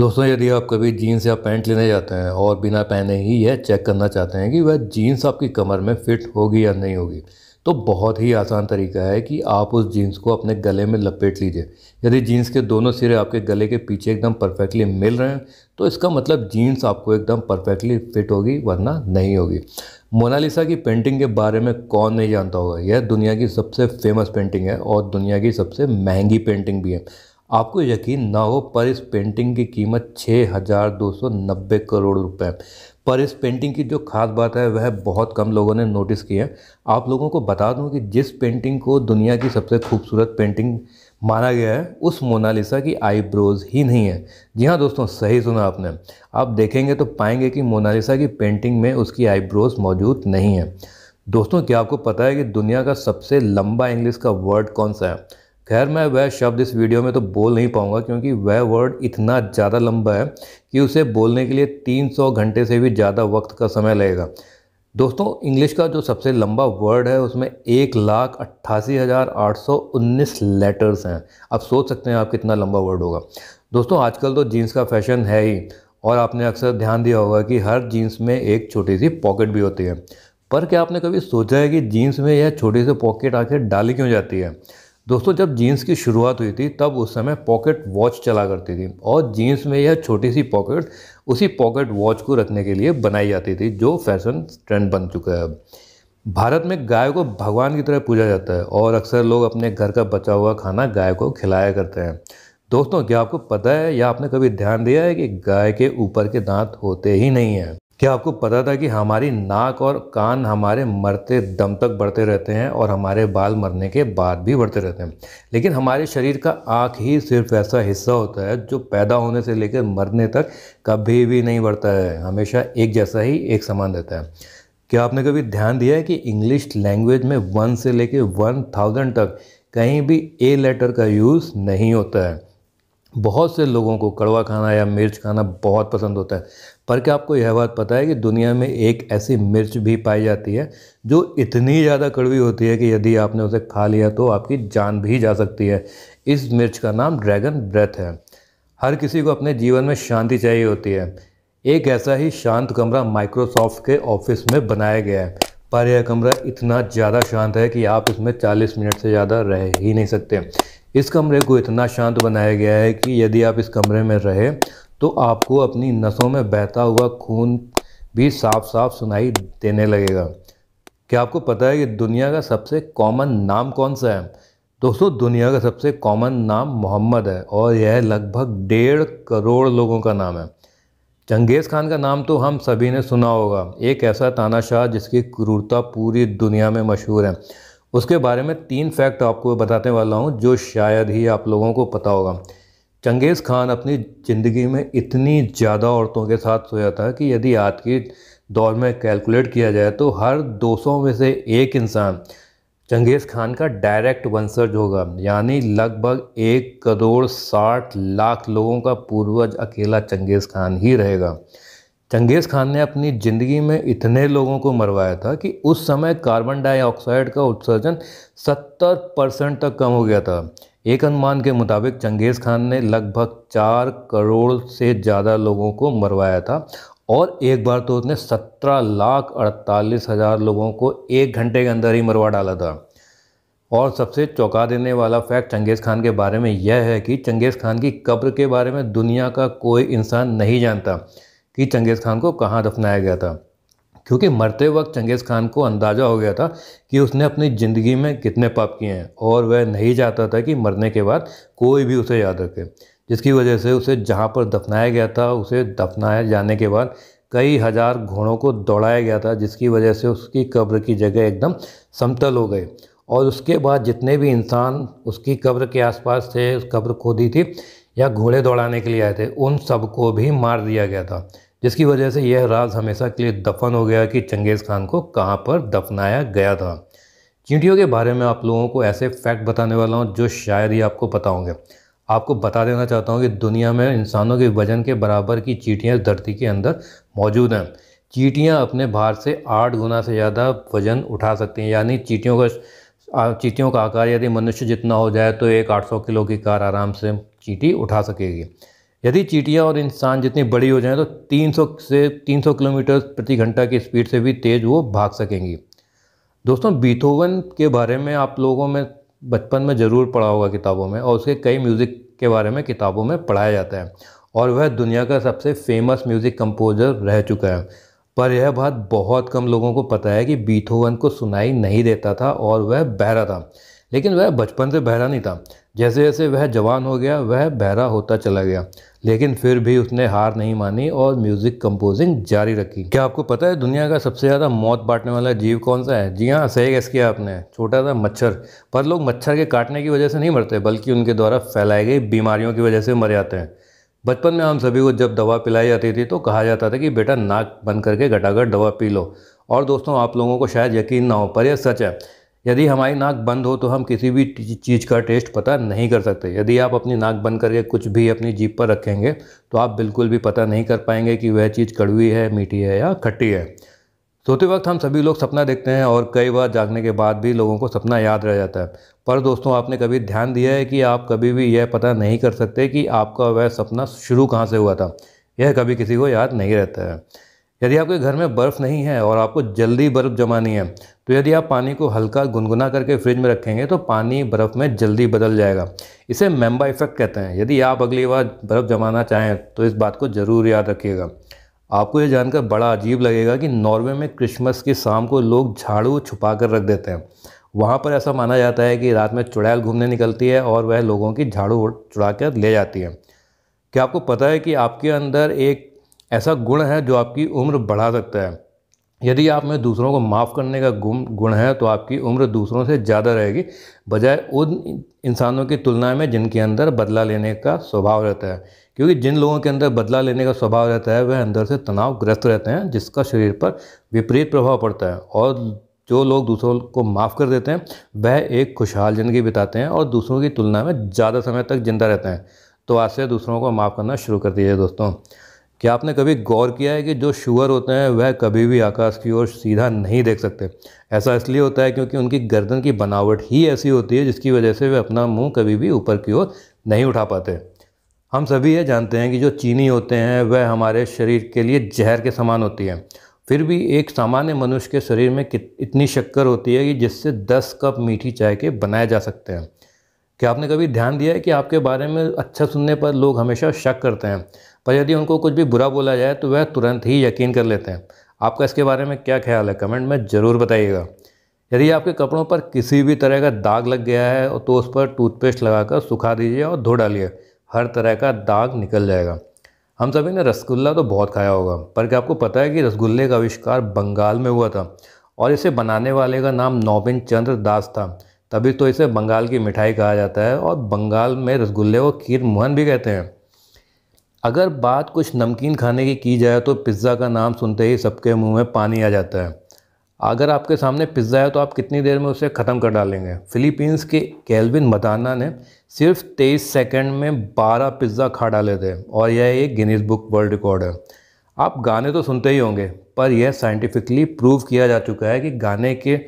दोस्तों यदि आप कभी जीन्स या पैंट लेने जाते हैं और बिना पहने ही यह चेक करना चाहते हैं कि वह जीन्स आपकी कमर में फिट होगी या नहीं होगी तो बहुत ही आसान तरीका है कि आप उस जीन्स को अपने गले में लपेट लीजिए यदि जीन्स के दोनों सिरे आपके गले के पीछे एकदम परफेक्टली मिल रहे हैं तो इसका मतलब जीन्स आपको एकदम परफेक्टली फिट होगी वरना नहीं होगी मोनालिसा की पेंटिंग के बारे में कौन नहीं जानता होगा यह दुनिया की सबसे फेमस पेंटिंग है और दुनिया की सबसे महंगी पेंटिंग भी है आपको यकीन ना हो पर इस पेंटिंग की कीमत छः हज़ार दो सौ नब्बे करोड़ रुपए पर इस पेंटिंग की जो खास बात है वह बहुत कम लोगों ने नोटिस की है आप लोगों को बता दूं कि जिस पेंटिंग को दुनिया की सबसे खूबसूरत पेंटिंग माना गया है उस मोनालिसा की आईब्रोज ही नहीं है जी हाँ दोस्तों सही सुना आपने आप देखेंगे तो पाएंगे कि मोनालिसा की पेंटिंग में उसकी आईब्रोज मौजूद नहीं है दोस्तों क्या आपको पता है कि दुनिया का सबसे लंबा इंग्लिश का वर्ड कौन सा है खैर मैं वह शब्द इस वीडियो में तो बोल नहीं पाऊँगा क्योंकि वह वर्ड इतना ज़्यादा लंबा है कि उसे बोलने के लिए 300 घंटे से भी ज़्यादा वक्त का समय लगेगा दोस्तों इंग्लिश का जो सबसे लंबा वर्ड है उसमें एक लाख अट्ठासी हज़ार आठ सौ उन्नीस लेटर्स हैं आप सोच सकते हैं आप कितना लंबा वर्ड होगा दोस्तों आजकल तो जीन्स का फैशन है ही और आपने अक्सर ध्यान दिया होगा कि हर जीन्स में एक छोटी सी पॉकेट भी होती है पर क्या आपने कभी सोचा है कि जीन्स में यह छोटी सी पॉकेट आखिर डाली क्यों जाती है दोस्तों जब जीन्स की शुरुआत हुई थी तब उस समय पॉकेट वॉच चला करती थी और जीन्स में यह छोटी सी पॉकेट उसी पॉकेट वॉच को रखने के लिए बनाई जाती थी जो फैशन ट्रेंड बन चुका है अब भारत में गाय को भगवान की तरह पूजा जाता है और अक्सर लोग अपने घर का बचा हुआ खाना गाय को खिलाया करते हैं दोस्तों क्या आपको पता है या आपने कभी ध्यान दिया है कि गाय के ऊपर के दांत होते ही नहीं हैं क्या आपको पता था कि हमारी नाक और कान हमारे मरते दम तक बढ़ते रहते हैं और हमारे बाल मरने के बाद भी बढ़ते रहते हैं लेकिन हमारे शरीर का आँख ही सिर्फ ऐसा हिस्सा होता है जो पैदा होने से लेकर मरने तक कभी भी नहीं बढ़ता है हमेशा एक जैसा ही एक समान रहता है क्या आपने कभी ध्यान दिया है कि इंग्लिश लैंग्वेज में वन से लेकर वन थाउजेंड तक कहीं भी ए लेटर का यूज़ नहीं होता है बहुत से लोगों को कड़वा खाना या मिर्च खाना बहुत पसंद होता है पर क्या आपको यह बात पता है कि दुनिया में एक ऐसी मिर्च भी पाई जाती है जो इतनी ज़्यादा कड़वी होती है कि यदि आपने उसे खा लिया तो आपकी जान भी जा सकती है इस मिर्च का नाम ड्रैगन ब्रेथ है हर किसी को अपने जीवन में शांति चाहिए होती है एक ऐसा ही शांत कमरा माइक्रोसॉफ्ट के ऑफिस में बनाया गया है पर यह कमरा इतना ज़्यादा शांत है कि आप इसमें 40 मिनट से ज़्यादा रह ही नहीं सकते इस कमरे को इतना शांत बनाया गया है कि यदि आप इस कमरे में रहे तो आपको अपनी नसों में बहता हुआ खून भी साफ साफ सुनाई देने लगेगा क्या आपको पता है कि दुनिया का सबसे कॉमन नाम कौन सा है दोस्तों दुनिया का सबसे कॉमन नाम मोहम्मद है और यह लगभग डेढ़ करोड़ लोगों का नाम है चंगेज़ खान का नाम तो हम सभी ने सुना होगा एक ऐसा तानाशाह जिसकी क्रूरता पूरी दुनिया में मशहूर है उसके बारे में तीन फैक्ट आपको बताने वाला हूँ जो शायद ही आप लोगों को पता होगा चंगेज़ खान अपनी ज़िंदगी में इतनी ज़्यादा औरतों के साथ सोया था कि यदि आज के दौर में कैलकुलेट किया जाए तो हर 200 में से एक इंसान चंगेज़ खान का डायरेक्ट वंशज होगा यानी लगभग एक करोड़ साठ लाख लोगों का पूर्वज अकेला चंगेज़ खान ही रहेगा चंगेज़ खान ने अपनी ज़िंदगी में इतने लोगों को मरवाया था कि उस समय कार्बन डाइऑक्साइड का उत्सर्जन 70 परसेंट तक कम हो गया था एक अनुमान के मुताबिक चंगेज़ खान ने लगभग चार करोड़ से ज़्यादा लोगों को मरवाया था और एक बार तो उसने सत्रह लाख अड़तालीस हज़ार लोगों को एक घंटे के अंदर ही मरवा डाला था और सबसे चौंका देने वाला फैक्ट चंगेज़ खान के बारे में यह है कि चंगेज़ खान की कब्र के बारे में दुनिया का कोई इंसान नहीं जानता कि चंगेज़ खान को कहाँ दफनाया गया था क्योंकि मरते वक्त चंगेज़ खान को अंदाज़ा हो गया था कि उसने अपनी ज़िंदगी में कितने पाप किए हैं और वह नहीं चाहता था कि मरने के बाद कोई भी उसे याद रखे जिसकी वजह से उसे जहाँ पर दफनाया गया था उसे दफनाए जाने के बाद कई हज़ार घोड़ों को दौड़ाया गया था जिसकी वजह से उसकी कब्र की जगह एकदम समतल हो गई और उसके बाद जितने भी इंसान उसकी कब्र के आसपास थे उस कब्र खोदी थी या घोड़े दौड़ाने के लिए आए थे उन सबको भी मार दिया गया था जिसकी वजह से यह राज हमेशा के लिए दफन हो गया कि चंगेज़ खान को कहाँ पर दफनाया गया था चींटियों के बारे में आप लोगों को ऐसे फैक्ट बताने वाला हूँ जो शायद ही आपको पता होंगे आपको बता देना चाहता हूँ कि दुनिया में इंसानों के वजन के बराबर की चीटियाँ धरती के अंदर मौजूद हैं चीटियाँ अपने भार से आठ गुना से ज़्यादा वजन उठा सकती हैं यानी चीटियों का चीटियों का आकार यदि मनुष्य जितना हो जाए तो एक 800 किलो की कार आराम से चीटी उठा सकेगी यदि चीटियाँ और इंसान जितनी बड़ी हो जाएँ तो 300 से 300 किलोमीटर प्रति घंटा की स्पीड से भी तेज़ वो भाग सकेंगी दोस्तों बीथोवन के बारे में आप लोगों में बचपन में ज़रूर पढ़ा होगा किताबों में और उसके कई म्यूज़िक के बारे में किताबों में पढ़ाया जाता है और वह दुनिया का सबसे फेमस म्यूज़िक कंपोज़र रह चुका है पर यह बात बहुत कम लोगों को पता है कि बीथोवन को सुनाई नहीं देता था और वह बहरा था लेकिन वह बचपन से बहरा नहीं था जैसे जैसे वह जवान हो गया वह बहरा होता चला गया लेकिन फिर भी उसने हार नहीं मानी और म्यूजिक कंपोजिंग जारी रखी क्या आपको पता है दुनिया का सबसे ज़्यादा मौत बांटने वाला जीव कौन सा है जी हाँ सही गैस किया आपने छोटा सा मच्छर पर लोग मच्छर के काटने की वजह से नहीं मरते बल्कि उनके द्वारा फैलाई गई बीमारियों की वजह से मर जाते हैं बचपन में हम सभी को जब दवा पिलाई जाती थी तो कहा जाता था कि बेटा नाक बंद करके घटाघट दवा पी लो और दोस्तों आप लोगों को शायद यकीन ना हो पर यह सच है यदि हमारी नाक बंद हो तो हम किसी भी चीज़ का टेस्ट पता नहीं कर सकते यदि आप अपनी नाक बंद करके कुछ भी अपनी जीप पर रखेंगे तो आप बिल्कुल भी पता नहीं कर पाएंगे कि वह चीज़ कड़वी है मीठी है या खट्टी है सोते वक्त हम सभी लोग सपना देखते हैं और कई बार जागने के बाद भी लोगों को सपना याद रह जाता है पर दोस्तों आपने कभी ध्यान दिया है कि आप कभी भी यह पता नहीं कर सकते कि आपका वह सपना शुरू कहाँ से हुआ था यह कभी किसी को याद नहीं रहता है यदि आपके घर में बर्फ़ नहीं है और आपको जल्दी बर्फ़ जमानी है तो यदि आप पानी को हल्का गुनगुना करके फ्रिज में रखेंगे तो पानी बर्फ़ में जल्दी बदल जाएगा इसे मेम्बा इफ़ेक्ट कहते हैं यदि आप अगली बार बर्फ़ जमाना चाहें तो इस बात को ज़रूर याद रखिएगा आपको ये जानकर बड़ा अजीब लगेगा कि नॉर्वे में क्रिसमस की शाम को लोग झाड़ू छुपा कर रख देते हैं वहाँ पर ऐसा माना जाता है कि रात में चुड़ैल घूमने निकलती है और वह लोगों की झाड़ू चुड़ा कर ले जाती है क्या आपको पता है कि आपके अंदर एक ऐसा गुण है जो आपकी उम्र बढ़ा सकता है यदि आप में दूसरों को माफ़ करने का गुण गुण है तो आपकी उम्र दूसरों से ज़्यादा रहेगी बजाय उन इंसानों की तुलना में जिनके अंदर बदला लेने का स्वभाव रहता है क्योंकि जिन लोगों के अंदर बदला लेने का स्वभाव रहता है वह अंदर से तनावग्रस्त रहते हैं जिसका शरीर पर विपरीत प्रभाव पड़ता है और जो लोग दूसरों को माफ़ कर देते हैं वह एक खुशहाल ज़िंदगी बिताते हैं और दूसरों की तुलना में ज़्यादा समय तक जिंदा रहते हैं तो आज से दूसरों को माफ़ करना शुरू कर दीजिए दोस्तों क्या आपने कभी गौर किया है कि जो शुअर होते हैं वह कभी भी आकाश की ओर सीधा नहीं देख सकते ऐसा इसलिए होता है क्योंकि उनकी गर्दन की बनावट ही ऐसी होती है जिसकी वजह से वे अपना मुंह कभी भी ऊपर की ओर नहीं उठा पाते हम सभी ये जानते हैं कि जो चीनी होते हैं वह हमारे शरीर के लिए जहर के समान होती है फिर भी एक सामान्य मनुष्य के शरीर में इतनी शक्कर होती है कि जिससे दस कप मीठी चाय के बनाए जा सकते हैं क्या आपने कभी ध्यान दिया है कि आपके बारे में अच्छा सुनने पर लोग हमेशा शक करते हैं पर यदि उनको कुछ भी बुरा बोला जाए तो वह तुरंत ही यकीन कर लेते हैं आपका इसके बारे में क्या ख्याल है कमेंट में ज़रूर बताइएगा यदि आपके कपड़ों पर किसी भी तरह का दाग लग गया है तो उस पर टूथपेस्ट लगाकर सुखा दीजिए और धो डालिए हर तरह का दाग निकल जाएगा हम सभी ने रसगुल्ला तो बहुत खाया होगा पर क्या आपको पता है कि रसगुल्ले का आविष्कार बंगाल में हुआ था और इसे बनाने वाले का नाम नौबिन चंद्र दास था तभी तो इसे बंगाल की मिठाई कहा जाता है और बंगाल में रसगुल्ले को खीर मोहन भी कहते हैं अगर बात कुछ नमकीन खाने की की जाए तो पिज़्ज़ा का नाम सुनते ही सबके मुंह में पानी आ जाता है अगर आपके सामने पिज़्ज़ा है तो आप कितनी देर में उसे ख़त्म कर डालेंगे फ़िलीपींस के कैलविन मदाना ने सिर्फ तेईस सेकंड में बारह पिज़्ज़ा खा डाले थे और यह एक गिनीज बुक वर्ल्ड रिकॉर्ड है आप गाने तो सुनते ही होंगे पर यह साइंटिफिकली प्रूव किया जा चुका है कि गाने के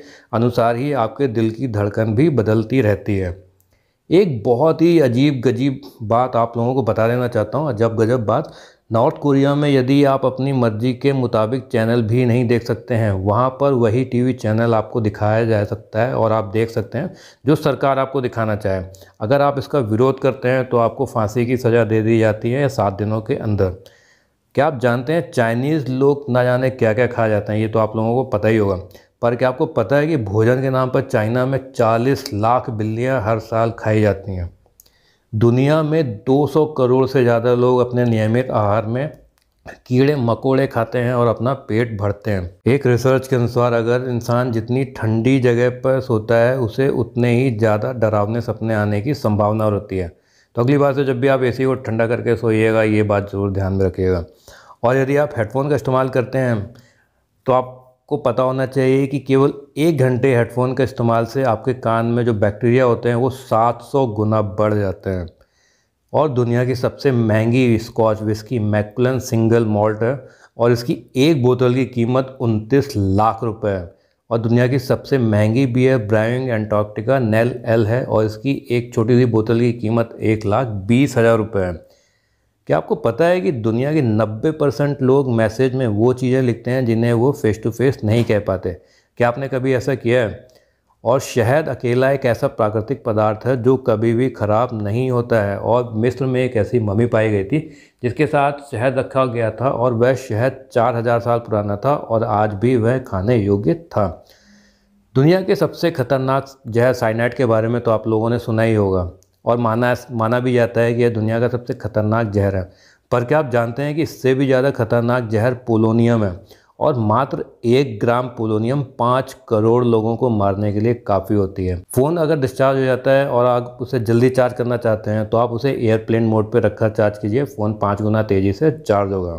अनुसार ही आपके दिल की धड़कन भी बदलती रहती है एक बहुत ही अजीब गजीब बात आप लोगों को बता देना चाहता हूँ अजब गजब बात नॉर्थ कोरिया में यदि आप अपनी मर्ज़ी के मुताबिक चैनल भी नहीं देख सकते हैं वहाँ पर वही टीवी चैनल आपको दिखाया जा सकता है और आप देख सकते हैं जो सरकार आपको दिखाना चाहे अगर आप इसका विरोध करते हैं तो आपको फांसी की सज़ा दे दी जाती है सात दिनों के अंदर क्या आप जानते हैं चाइनीज़ लोग ना जाने क्या क्या खा जाते हैं ये तो आप लोगों को पता ही होगा पर क्या आपको पता है कि भोजन के नाम पर चाइना में 40 लाख बिल्लियाँ हर साल खाई जाती हैं दुनिया में 200 करोड़ से ज़्यादा लोग अपने नियमित आहार में कीड़े मकोड़े खाते हैं और अपना पेट भरते हैं एक रिसर्च के अनुसार अगर इंसान जितनी ठंडी जगह पर सोता है उसे उतने ही ज़्यादा डरावने सपने आने की संभावना होती है तो अगली बार से जब भी आप एसी को ठंडा करके सोइएगा ये बात ज़रूर ध्यान में रखिएगा और यदि आप हेडफोन का इस्तेमाल करते हैं तो आप आपको पता होना चाहिए कि केवल एक घंटे हेडफोन के इस्तेमाल से आपके कान में जो बैक्टीरिया होते हैं वो 700 गुना बढ़ जाते हैं और दुनिया की सबसे महंगी Scotch whisky Macallan single malt है और इसकी एक बोतल की कीमत उनतीस लाख रुपए है और दुनिया की सबसे महंगी beer brewing Antarctica nail ale है और इसकी एक छोटी सी बोतल की कीमत एक लाख बीस हज़ार रुपये है क्या आपको पता है कि दुनिया के 90 परसेंट लोग मैसेज में वो चीज़ें लिखते हैं जिन्हें वो फेस टू फेस नहीं कह पाते क्या आपने कभी ऐसा किया है और शहद अकेला एक ऐसा प्राकृतिक पदार्थ है जो कभी भी ख़राब नहीं होता है और मिस्र में एक ऐसी मम्मी पाई गई थी जिसके साथ शहद रखा गया था और वह शहद चार हज़ार साल पुराना था और आज भी वह खाने योग्य था दुनिया के सबसे खतरनाक जहर साइनाइड के बारे में तो आप लोगों ने सुना ही होगा और माना माना भी जाता है कि यह दुनिया का सबसे खतरनाक जहर है पर क्या आप जानते हैं कि इससे भी ज़्यादा खतरनाक जहर पोलोनियम है और मात्र एक ग्राम पोलोनियम पाँच करोड़ लोगों को मारने के लिए काफ़ी होती है फ़ोन अगर डिस्चार्ज हो जाता है और आप उसे जल्दी चार्ज करना चाहते हैं तो आप उसे एयरप्लेन मोड पर रखकर चार्ज कीजिए फ़ोन पाँच गुना तेज़ी से चार्ज होगा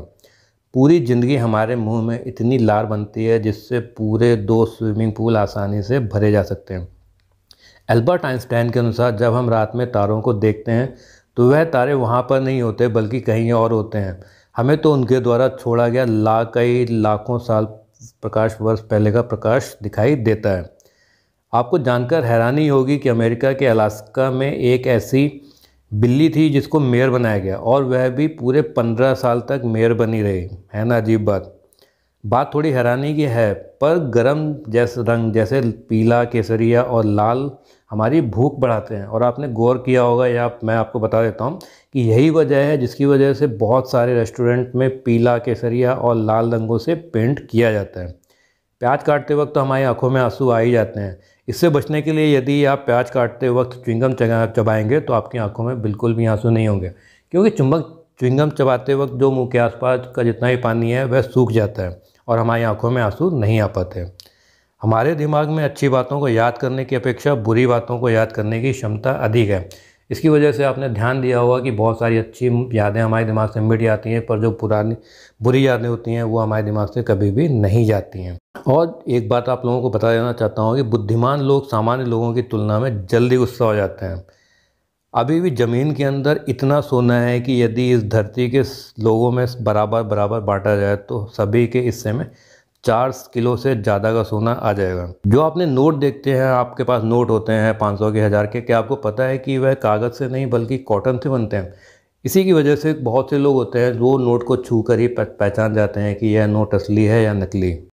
पूरी ज़िंदगी हमारे मुंह में इतनी लार बनती है जिससे पूरे दो स्विमिंग पूल आसानी से भरे जा सकते हैं एल्बर्ट आइंस्टाइन के अनुसार जब हम रात में तारों को देखते हैं तो वह तारे वहाँ पर नहीं होते बल्कि कहीं और होते हैं हमें तो उनके द्वारा छोड़ा गया ला कई लाखों साल प्रकाश वर्ष पहले का प्रकाश दिखाई देता है आपको जानकर हैरानी होगी कि अमेरिका के अलास्का में एक ऐसी बिल्ली थी जिसको मेयर बनाया गया और वह भी पूरे पंद्रह साल तक मेयर बनी रही है ना अजीब बात बात थोड़ी हैरानी की है पर गरम जैसे रंग जैसे पीला केसरिया और लाल हमारी भूख बढ़ाते हैं और आपने गौर किया होगा या मैं आपको बता देता हूँ कि यही वजह है जिसकी वजह से बहुत सारे रेस्टोरेंट में पीला केसरिया और लाल रंगों से पेंट किया जाता है प्याज काटते वक्त तो हमारी आंखों में आंसू आ ही जाते हैं इससे बचने के लिए यदि आप प्याज काटते वक्त चुंगम चबाएंगे तो आपकी आंखों में बिल्कुल भी आंसू नहीं होंगे क्योंकि चुंबक चुंगम चबाते वक्त जो मुंह के आसपास का जितना ही पानी है वह सूख जाता है और हमारी आंखों में आंसू नहीं आ पाते हमारे दिमाग में अच्छी बातों को याद करने की अपेक्षा बुरी बातों को याद करने की क्षमता अधिक है इसकी वजह से आपने ध्यान दिया होगा कि बहुत सारी अच्छी यादें हमारे दिमाग से मिट जाती हैं पर जो पुरानी बुरी यादें होती हैं वो हमारे दिमाग से कभी भी नहीं जाती हैं और एक बात आप लोगों को बता देना चाहता हूँ कि बुद्धिमान लोग सामान्य लोगों की तुलना में जल्दी गुस्सा हो जाते हैं अभी भी ज़मीन के अंदर इतना सोना है कि यदि इस धरती के लोगों में बराबर बराबर बांटा जाए तो सभी के हिस्से में चार किलो से ज़्यादा का सोना आ जाएगा जो आपने नोट देखते हैं आपके पास नोट होते हैं पाँच सौ के हज़ार के क्या आपको पता है कि वह कागज़ से नहीं बल्कि कॉटन से बनते हैं इसी की वजह से बहुत से लोग होते हैं जो नोट को छू कर ही पहचान जाते हैं कि यह नोट असली है या नकली